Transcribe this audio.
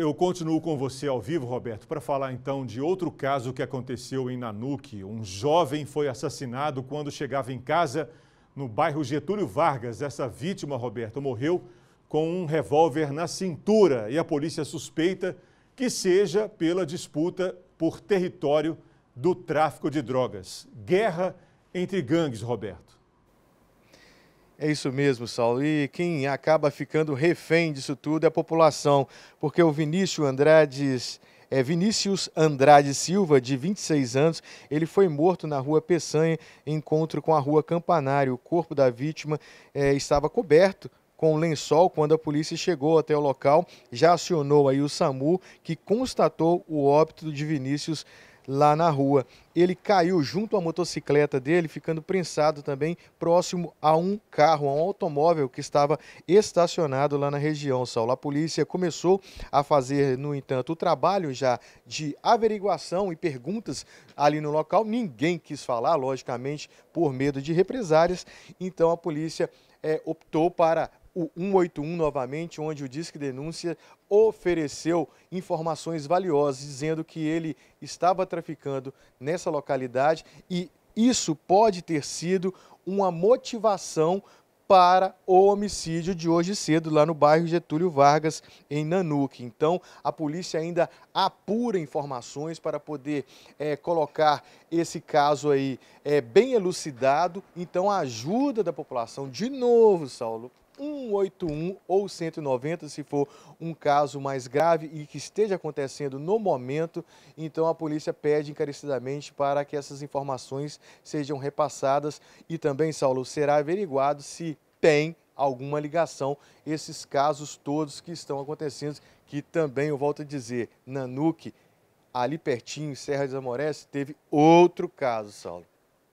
Eu continuo com você ao vivo, Roberto, para falar então de outro caso que aconteceu em Nanuque. Um jovem foi assassinado quando chegava em casa no bairro Getúlio Vargas. Essa vítima, Roberto, morreu com um revólver na cintura e a polícia suspeita que seja pela disputa por território do tráfico de drogas. Guerra entre gangues, Roberto. É isso mesmo, Saulo. E quem acaba ficando refém disso tudo é a população, porque o Vinícius É, Vinícius Andrade Silva, de 26 anos, ele foi morto na rua Peçanha, em encontro com a rua Campanário. O corpo da vítima é, estava coberto com lençol quando a polícia chegou até o local, já acionou aí o SAMU, que constatou o óbito de Vinícius Andrade lá na rua. Ele caiu junto à motocicleta dele, ficando prensado também próximo a um carro, a um automóvel que estava estacionado lá na região, Saulo. A polícia começou a fazer, no entanto, o trabalho já de averiguação e perguntas ali no local. Ninguém quis falar, logicamente, por medo de represárias. Então a polícia é, optou para o 181 novamente, onde o Disque Denúncia ofereceu informações valiosas, dizendo que ele estava traficando nessa localidade e isso pode ter sido uma motivação para o homicídio de hoje cedo lá no bairro Getúlio Vargas, em Nanuque. Então, a polícia ainda apura informações para poder é, colocar esse caso aí é, bem elucidado. Então, a ajuda da população, de novo, Saulo, 181 ou 190, se for um caso mais grave e que esteja acontecendo no momento. Então a polícia pede encarecidamente para que essas informações sejam repassadas e também, Saulo, será averiguado se tem alguma ligação esses casos todos que estão acontecendo, que também, eu volto a dizer, Nanuque, ali pertinho, Serra dos Amores, teve outro caso, Saulo.